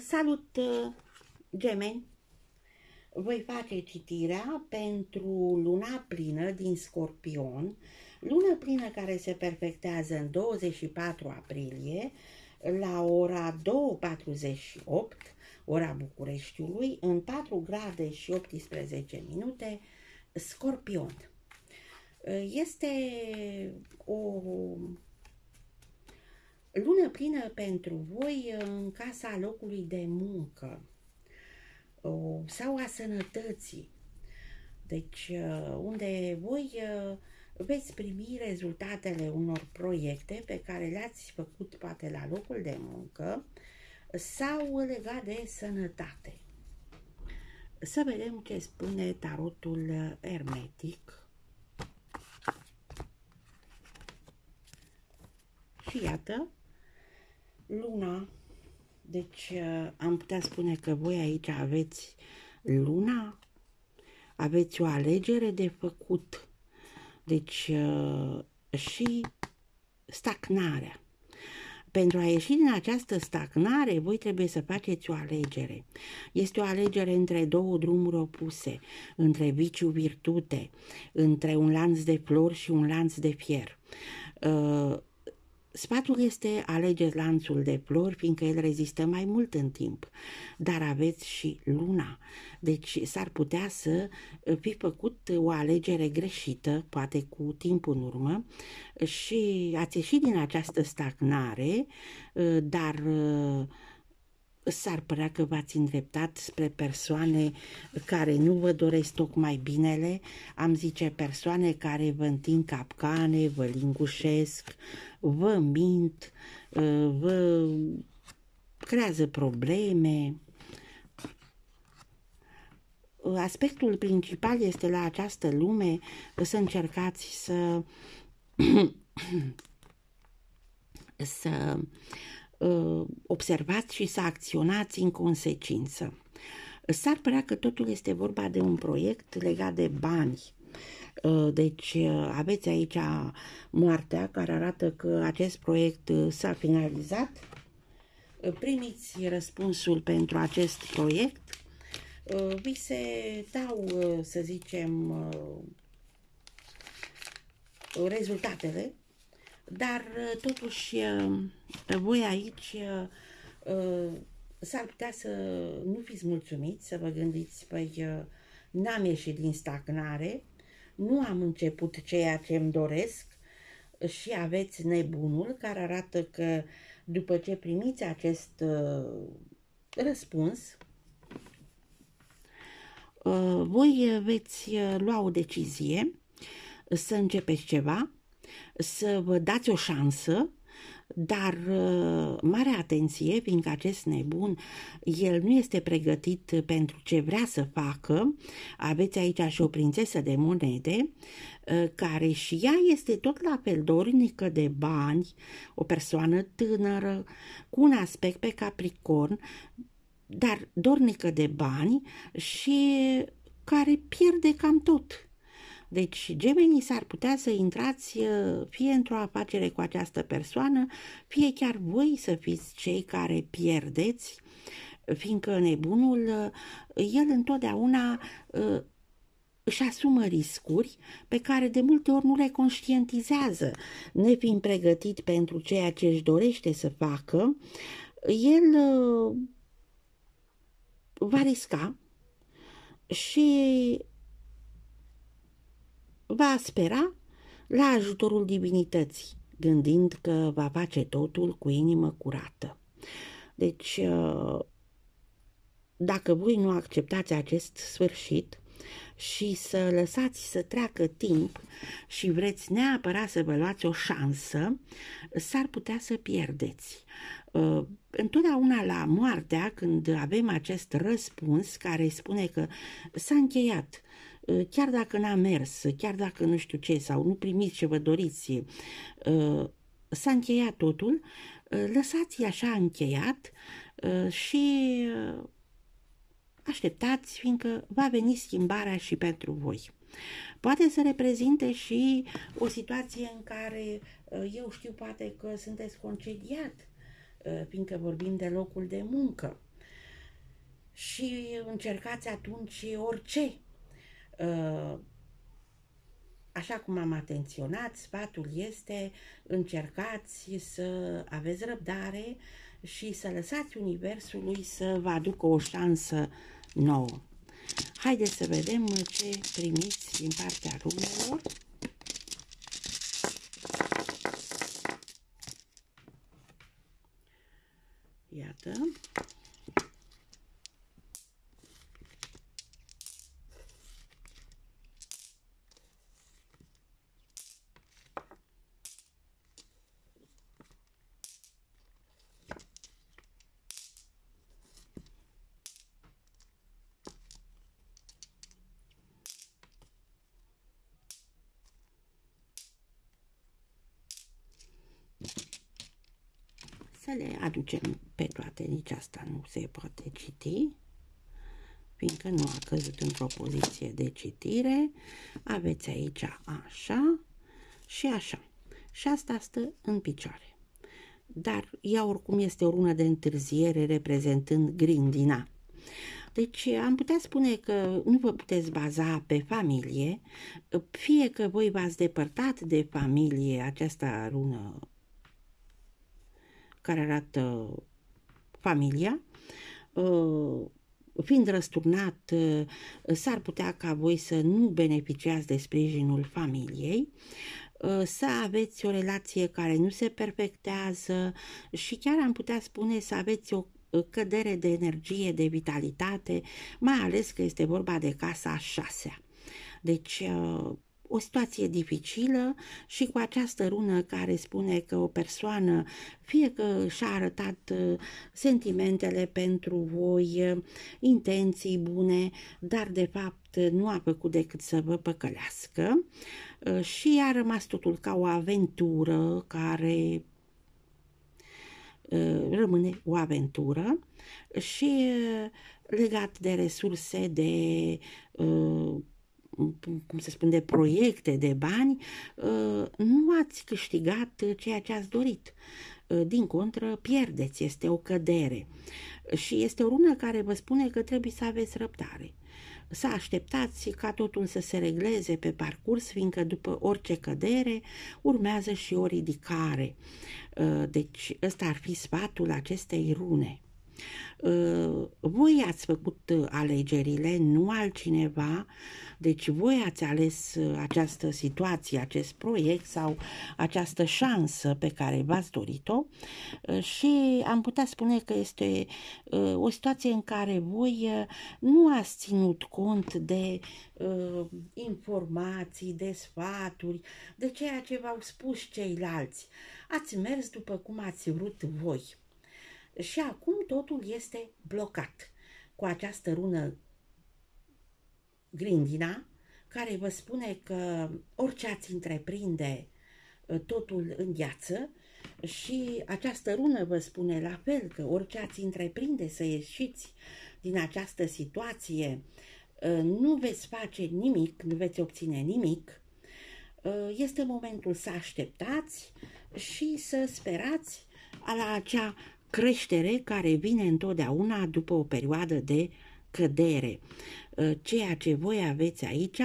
Salut, uh, gemeni! Voi face citirea pentru luna plină din Scorpion, lună plină care se perfectează în 24 aprilie la ora 2.48, ora Bucureștiului, în 4 grade și 18 minute, Scorpion. Este o Lună plină pentru voi în casa locului de muncă sau a sănătății. Deci, uh, unde voi uh, veți primi rezultatele unor proiecte pe care le-ați făcut poate la locul de muncă sau legat de sănătate. Să vedem ce spune tarotul ermetic. Și iată, luna. Deci uh, am putea spune că voi aici aveți luna, aveți o alegere de făcut. Deci uh, și stagnarea. Pentru a ieși din această stagnare, voi trebuie să faceți o alegere. Este o alegere între două drumuri opuse, între viciu virtute, între un lanț de flori și un lanț de fier. Uh, Sfatul este alegeți lanțul de flori, fiindcă el rezistă mai mult în timp, dar aveți și luna. Deci s-ar putea să fi făcut o alegere greșită, poate cu timp în urmă, și ați ieșit din această stagnare, dar s-ar părea că v-ați îndreptat spre persoane care nu vă doresc tocmai binele, am zice persoane care vă întind capcane, vă lingușesc, vă mint, vă creează probleme. Aspectul principal este la această lume să încercați să să Uh, observați și să acționați în consecință. S-ar părea că totul este vorba de un proiect legat de bani. Uh, deci uh, aveți aici moartea care arată că acest proiect s-a finalizat. Primiți răspunsul pentru acest proiect. Vi se dau, să zicem, rezultatele dar uh, totuși uh, voi aici uh, s-ar putea să nu fiți mulțumiți, să vă gândiți, păi n-am ieșit din stagnare, nu am început ceea ce îmi doresc și aveți nebunul care arată că după ce primiți acest răspuns, voi veți lua o decizie să începeți ceva să vă dați o șansă, dar uh, mare atenție, fiindcă acest nebun, el nu este pregătit uh, pentru ce vrea să facă. Aveți aici și o prințesă de monede, uh, care și ea este tot la fel dornică de bani, o persoană tânără, cu un aspect pe capricorn, dar dornică de bani și care pierde cam tot deci, gemenii s-ar putea să intrați uh, fie într-o afacere cu această persoană, fie chiar voi să fiți cei care pierdeți, fiindcă nebunul, uh, el întotdeauna uh, își asumă riscuri pe care de multe ori nu le conștientizează, nefiind pregătit pentru ceea ce își dorește să facă, el va risca și va spera la ajutorul divinității, gândind că va face totul cu inimă curată. Deci, uh, dacă voi nu acceptați acest sfârșit și să lăsați să treacă timp și vreți neapărat să vă luați o șansă, s-ar putea să pierdeți. Uh, întotdeauna la moartea, când avem acest răspuns care spune că s-a încheiat, Ă, chiar dacă n-a mers, chiar dacă nu știu ce, sau nu primiți ce vă doriți, ă, s-a încheiat totul, ă, lăsați așa încheiat și așteptați, fiindcă va veni schimbarea și pentru voi. Poate să reprezinte și o situație în care eu știu poate că sunteți concediat, fiindcă vorbim de locul de muncă și încercați atunci orice Uh, așa cum am atenționat, sfatul este încercați să aveți răbdare și să lăsați Universului să vă aducă o șansă nouă. Haideți să vedem ce primiți din partea rumelor. să le aducem pe toate. Nici asta nu se poate citi, fiindcă nu a căzut într-o poziție de citire. Aveți aici așa și așa. Și asta stă în picioare. Dar ea oricum este o rună de întârziere reprezentând grindina. Deci am putea spune că nu vă puteți baza pe familie, fie că voi v-ați depărtat de familie aceasta rună care arată familia. Uh, fiind răsturnat, uh, s-ar putea ca voi să nu beneficiați de sprijinul familiei, uh, să aveți o relație care nu se perfectează și chiar am putea spune să aveți o cădere de energie, de vitalitate, mai ales că este vorba de casa a șasea. Deci, o situație dificilă și cu această rună care spune că o persoană, fie că și-a arătat uh, sentimentele pentru voi, uh, intenții bune, dar de fapt uh, nu a făcut decât să vă păcălească și a rămas totul ca o aventură care rămâne o aventură și legat de resurse, de cum se spune, de proiecte, de bani, uh, nu ați câștigat uh, ceea ce ați dorit. Uh, din contră, pierdeți, este o cădere. Și este o rună care vă spune că trebuie să aveți răbdare să așteptați ca totul să se regleze pe parcurs, fiindcă după orice cădere urmează și o ridicare. Deci ăsta ar fi sfatul acestei rune. Ă, voi ați făcut ă, alegerile, nu altcineva, deci voi ați ales ă, această situație, acest proiect sau această șansă pe care v-ați dorit-o și am putea spune că este o situație în care voi nu ați ținut cont de informații, de sfaturi, de ceea ce v-au spus ceilalți. Ați mers după cum ați vrut voi. Și acum totul este blocat cu această rună grindina, care vă spune că orice ați întreprinde, uh, totul în gheață și această rună vă spune la fel că orice ați întreprinde să ieșiți din această situație, uh, nu veți face nimic, nu veți obține nimic. Uh, este momentul să așteptați și să sperați la acea creștere care vine întotdeauna după o perioadă de cădere. Uh, ceea ce voi aveți aici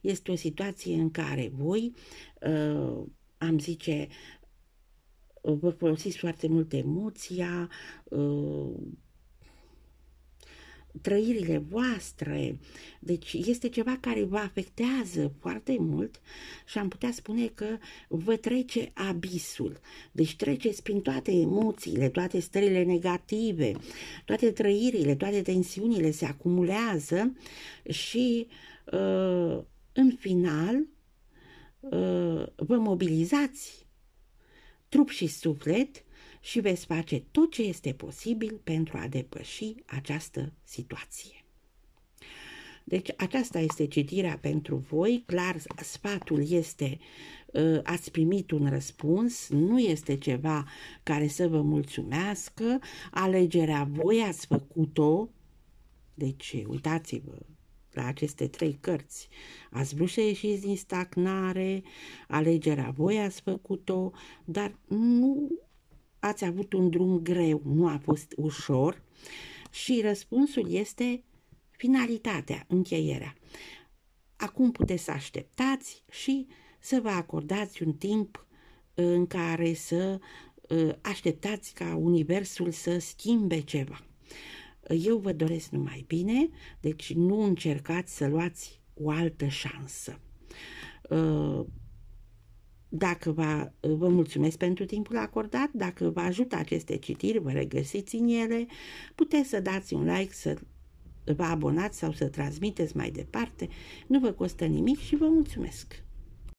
este o situație în care voi, uh, am zice, vă folosiți foarte mult emoția, uh, trăirile voastre. Deci este ceva care vă afectează foarte mult și am putea spune că vă trece abisul. Deci treceți prin toate emoțiile, toate stările negative, toate trăirile, toate tensiunile se acumulează și uh, în final uh, vă mobilizați trup și suflet și veți face tot ce este posibil pentru a depăși această situație. Deci aceasta este citirea pentru voi, clar sfatul este ă, ați primit un răspuns, nu este ceva care să vă mulțumească, alegerea voi ați făcut-o, deci uitați-vă la aceste trei cărți. Ați vrut să ieșiți din stagnare, alegerea voi ați făcut-o, dar nu ați avut un drum greu, nu a fost ușor și răspunsul este finalitatea, încheierea. Acum puteți să așteptați și să vă acordați un timp uh, în care să uh, așteptați ca Universul să schimbe ceva. Eu vă doresc numai bine, deci nu încercați să luați o altă șansă. Uh, dacă vă, vă mulțumesc pentru timpul acordat, dacă vă ajută aceste citiri, vă regăsiți în ele, puteți să dați un like, să vă abonați sau să transmiteți mai departe. Nu vă costă nimic și vă mulțumesc!